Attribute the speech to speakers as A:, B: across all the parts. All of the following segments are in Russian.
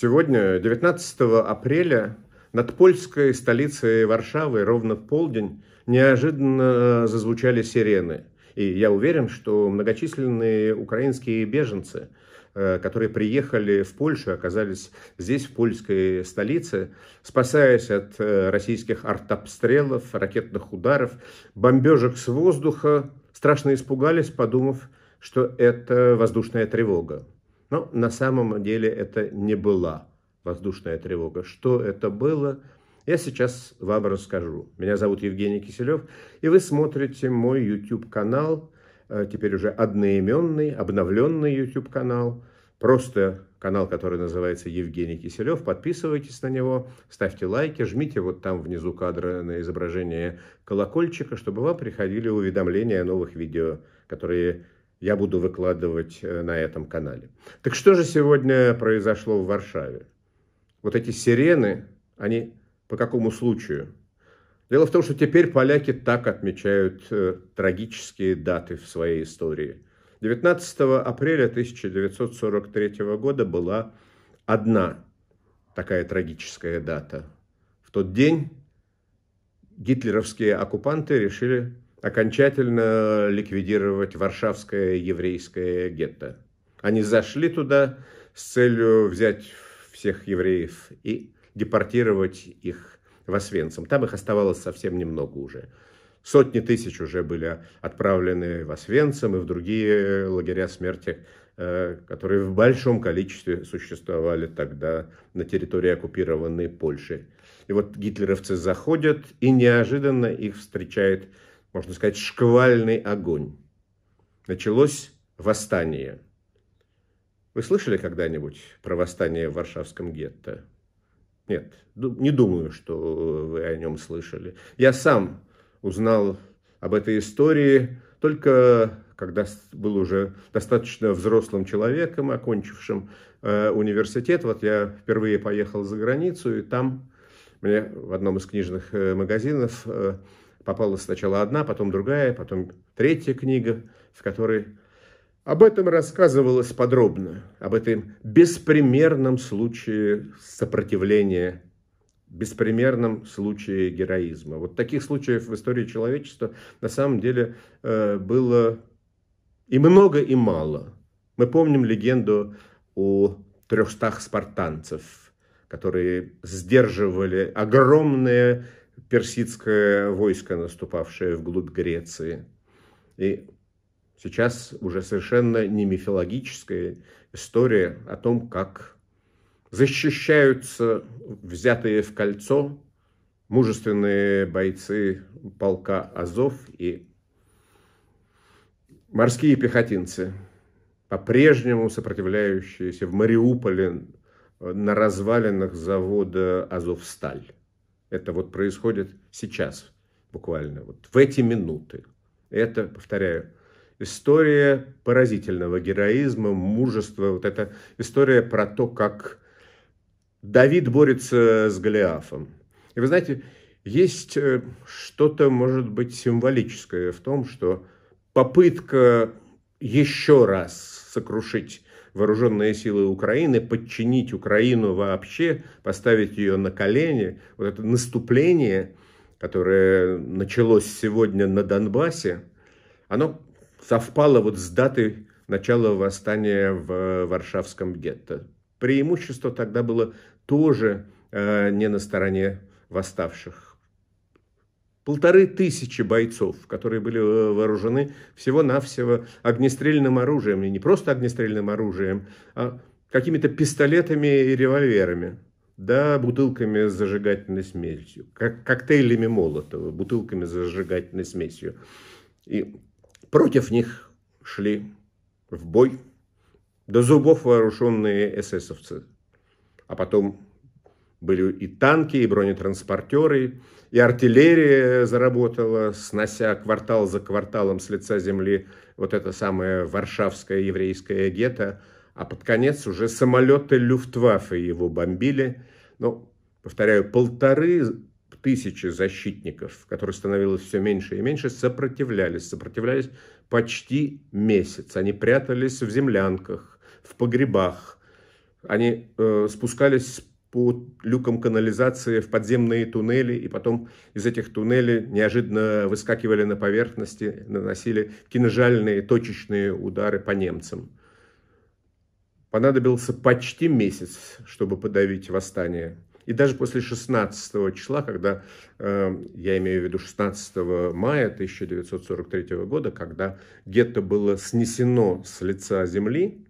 A: Сегодня, 19 апреля, над польской столицей Варшавы ровно в полдень неожиданно зазвучали сирены. И я уверен, что многочисленные украинские беженцы, э, которые приехали в Польшу, оказались здесь, в польской столице, спасаясь от э, российских артобстрелов, ракетных ударов, бомбежек с воздуха, страшно испугались, подумав, что это воздушная тревога. Но на самом деле это не была воздушная тревога. Что это было, я сейчас вам расскажу. Меня зовут Евгений Киселев, и вы смотрите мой YouTube-канал, э, теперь уже одноименный, обновленный YouTube-канал, просто канал, который называется Евгений Киселев. Подписывайтесь на него, ставьте лайки, жмите вот там внизу кадра на изображение колокольчика, чтобы вам приходили уведомления о новых видео, которые я буду выкладывать э, на этом канале. Так что же сегодня произошло в Варшаве? Вот эти сирены, они по какому случаю? Дело в том, что теперь поляки так отмечают э, трагические даты в своей истории. 19 апреля 1943 года была одна такая трагическая дата. В тот день гитлеровские оккупанты решили окончательно ликвидировать Варшавское еврейское гетто. Они зашли туда с целью взять всех евреев и депортировать их в Освенцим. Там их оставалось совсем немного уже. Сотни тысяч уже были отправлены в Освенцим и в другие лагеря смерти, э, которые в большом количестве существовали тогда на территории оккупированной Польши. И вот гитлеровцы заходят, и неожиданно их встречает можно сказать, шквальный огонь. Началось восстание. Вы слышали когда-нибудь про восстание в Варшавском гетто? Нет, не думаю, что вы о нем слышали. Я сам узнал об этой истории только когда был уже достаточно взрослым человеком, окончившим э, университет. Вот я впервые поехал за границу, и там мне в одном из книжных э, магазинов э, попала сначала одна, потом другая, потом третья книга, в которой об этом рассказывалось подробно, об этом беспримерном случае сопротивления, беспримерном случае героизма. Вот таких случаев в истории человечества на самом деле э, было и много, и мало. Мы помним легенду о трехстах спартанцев, которые сдерживали огромное персидское войско, наступавшее вглубь Греции. И сейчас уже совершенно не мифологическая история о том, как защищаются взятые в кольцо мужественные бойцы полка Азов и морские пехотинцы, по-прежнему сопротивляющиеся в Мариуполе на развалинах завода «Азовсталь». Это вот происходит сейчас, буквально, вот в эти минуты. Это, повторяю, история поразительного героизма, мужества. Вот это история про то, как Давид борется с Голиафом. И вы знаете, есть э, что-то, может быть, символическое в том, что попытка еще раз сокрушить вооруженные силы Украины, подчинить Украину вообще, поставить ее на колени, вот это наступление, которое началось сегодня на Донбассе, оно совпало вот с датой начала восстания в э, Варшавском гетто. Преимущество тогда было тоже э, не на стороне восставших полторы тысячи бойцов, которые были э, вооружены всего-навсего огнестрельным оружием, и не просто огнестрельным оружием, а какими-то пистолетами и револьверами, да, бутылками с зажигательной смесью, как коктейлями Молотова, бутылками с зажигательной смесью. И против них шли в бой до зубов вооруженные эсэсовцы, а потом были и танки, и бронетранспортеры, и артиллерия заработала, снося квартал за кварталом с лица земли вот это самое варшавское еврейское гетто. А под конец уже самолеты Люфтваффе его бомбили. Ну, повторяю, полторы тысячи защитников, которых становилось все меньше и меньше, сопротивлялись. Сопротивлялись почти месяц. Они прятались в землянках, в погребах. Они э, спускались по люкам канализации в подземные туннели, и потом из этих туннелей неожиданно выскакивали на поверхности, наносили кинжальные точечные удары по немцам. Понадобился почти месяц, чтобы подавить восстание. И даже после 16 числа, когда, эм, я имею в виду 16 мая 1943 года, когда гетто было снесено с лица земли,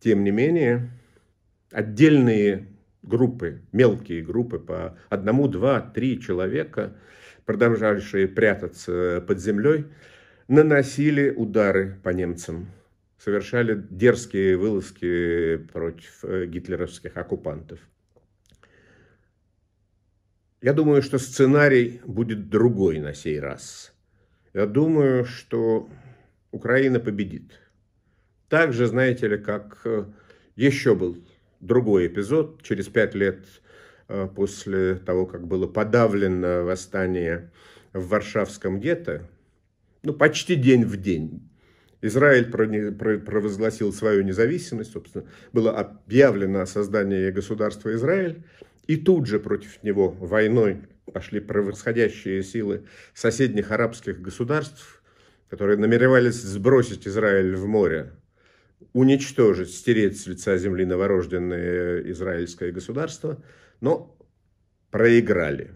A: тем не менее, отдельные группы, мелкие группы по одному, два, три человека, продолжавшие прятаться под землей, наносили удары по немцам, совершали дерзкие вылазки против э, гитлеровских оккупантов. Я думаю, что сценарий будет другой на сей раз. Я думаю, что Украина победит. Так же, знаете ли, как э, еще был другой эпизод, через пять лет э, после того, как было подавлено восстание в Варшавском гетто, ну, почти день в день. Израиль провозгласил свою независимость, собственно, было объявлено о создании государства Израиль, и тут же против него войной пошли превосходящие силы соседних арабских государств, которые намеревались сбросить Израиль в море уничтожить, стереть с лица земли новорожденное израильское государство, но проиграли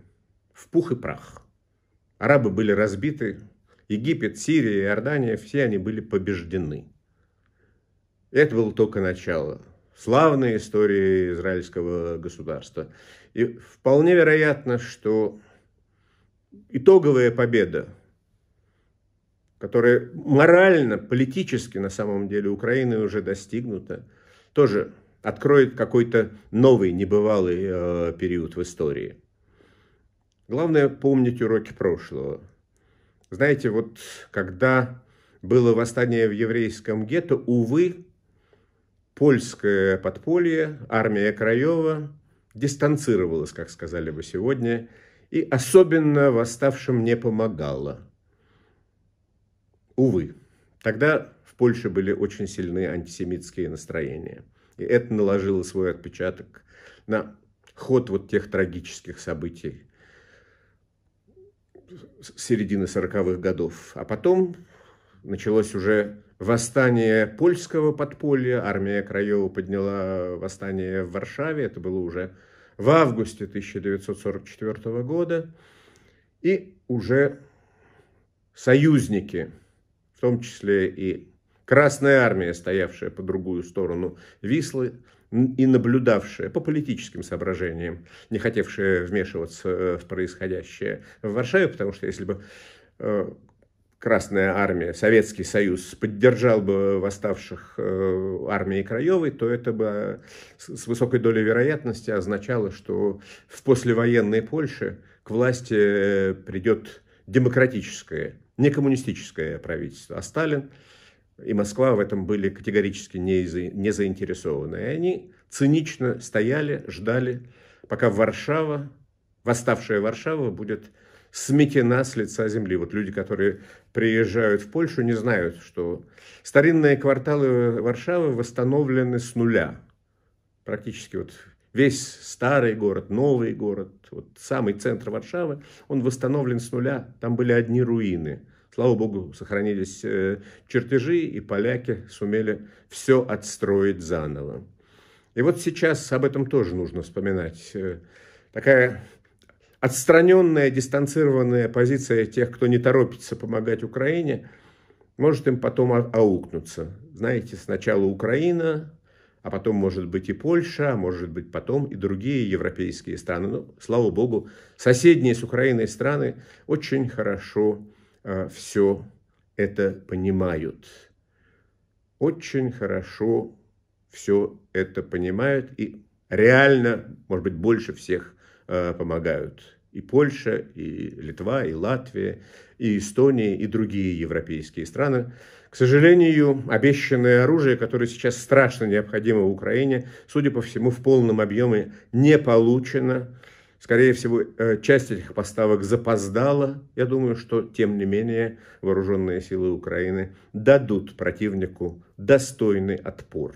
A: в пух и прах. Арабы были разбиты, Египет, Сирия, Иордания, все они были побеждены. это было только начало славной истории израильского государства. И вполне вероятно, что итоговая победа которая морально, политически на самом деле Украины уже достигнута, тоже откроет какой-то новый, небывалый э, период в истории. Главное помнить уроки прошлого. Знаете, вот когда было восстание в еврейском гетто, увы, польское подполье, армия Краева дистанцировалась, как сказали бы сегодня, и особенно восставшим не помогала – Увы, тогда в Польше были очень сильные антисемитские настроения. И это наложило свой отпечаток на ход вот тех трагических событий середины сороковых годов. А потом началось уже восстание польского подполья, армия Краева подняла восстание в Варшаве, это было уже в августе 1944 года, и уже союзники в том числе и Красная армия, стоявшая по другую сторону Вислы и наблюдавшая по политическим соображениям, не хотевшая вмешиваться э, в происходящее в Варшаве, потому что если бы э, Красная армия, Советский Союз поддержал бы восставших э, армии Краевой, то это бы с высокой долей вероятности означало, что в послевоенной Польше к власти придет демократическое не коммунистическое правительство, а Сталин и Москва в этом были категорически не, не заинтересованы. И они цинично стояли, ждали, пока Варшава, восставшая Варшава будет сметена с лица земли. Вот люди, которые приезжают в Польшу, не знают, что старинные кварталы Варшавы восстановлены с нуля. Практически вот Весь старый город, новый город, вот самый центр Варшавы, он восстановлен с нуля. Там были одни руины. Слава богу, сохранились э, чертежи, и поляки сумели все отстроить заново. И вот сейчас об этом тоже нужно вспоминать. Э, такая отстраненная, дистанцированная позиция тех, кто не торопится помогать Украине, может им потом а- аукнуться. Знаете, сначала Украина, а потом, может быть, и Польша, может быть, потом и другие европейские страны. Но, ну, слава богу, соседние с Украиной страны очень хорошо э, а, все это понимают. Очень хорошо все это понимают и реально, может быть, больше всех э, помогают и Польша, и Литва, и Латвия, и Эстония, и другие европейские страны. К сожалению, обещанное оружие, которое сейчас страшно необходимо Украине, судя по всему, в полном объеме не получено. Скорее всего, э, часть этих поставок запоздала. Я думаю, что, тем не менее, вооруженные силы Украины дадут противнику достойный отпор.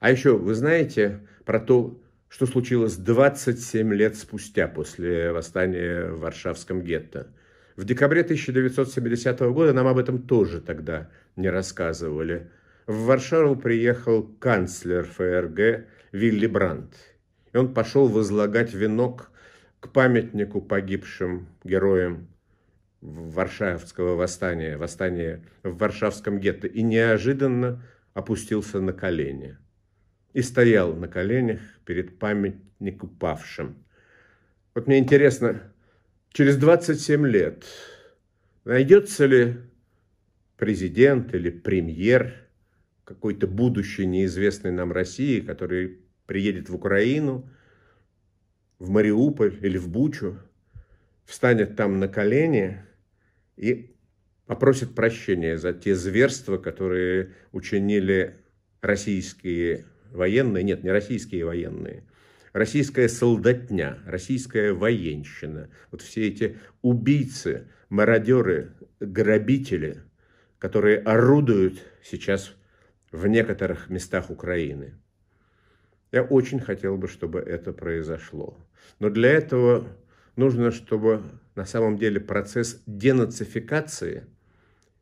A: А еще вы знаете про то, что случилось 27 лет спустя после восстания в Варшавском гетто – в декабре 1970 года нам об этом тоже тогда не рассказывали. В Варшаву приехал канцлер ФРГ Вилли Брандт. И он пошел возлагать венок к памятнику погибшим героям Варшавского восстания, восстания в Варшавском гетто, и неожиданно опустился на колени. И стоял на коленях перед памятником павшим. Вот мне интересно, через 27 лет найдется ли президент или премьер какой-то будущей неизвестной нам России, который приедет в Украину, в Мариуполь или в Бучу, встанет там на колени и попросит прощения за те зверства, которые учинили российские военные, нет, не российские военные – российская солдатня, российская военщина, вот все эти убийцы, мародеры, грабители, которые орудуют сейчас в некоторых местах Украины. Я очень хотел бы, чтобы это произошло. Но для этого нужно, чтобы на самом деле процесс денацификации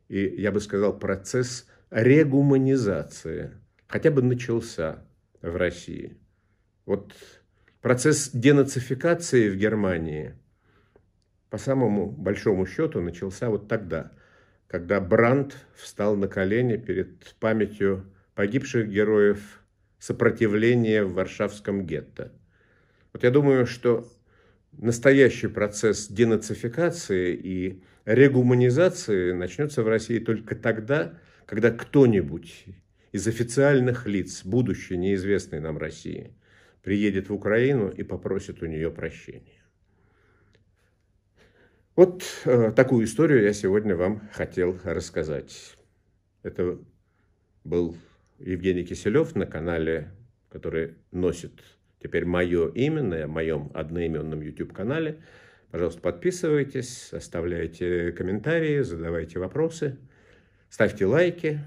A: и, я бы сказал, процесс регуманизации хотя бы начался в России. Вот процесс денацификации в Германии, по самому большому счету, начался вот тогда, когда Бранд встал на колени перед памятью погибших героев сопротивления в Варшавском гетто. Вот я думаю, что настоящий процесс денацификации и регуманизации начнется в России только тогда, когда кто-нибудь из официальных лиц будущей неизвестной нам России – приедет в Украину и попросит у нее прощения. Вот э, такую историю я сегодня вам хотел рассказать. Это был Евгений Киселев на канале, который носит теперь мое имя на моем одноименном YouTube-канале. Пожалуйста, подписывайтесь, оставляйте комментарии, задавайте вопросы, ставьте лайки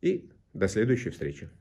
A: и до следующей встречи.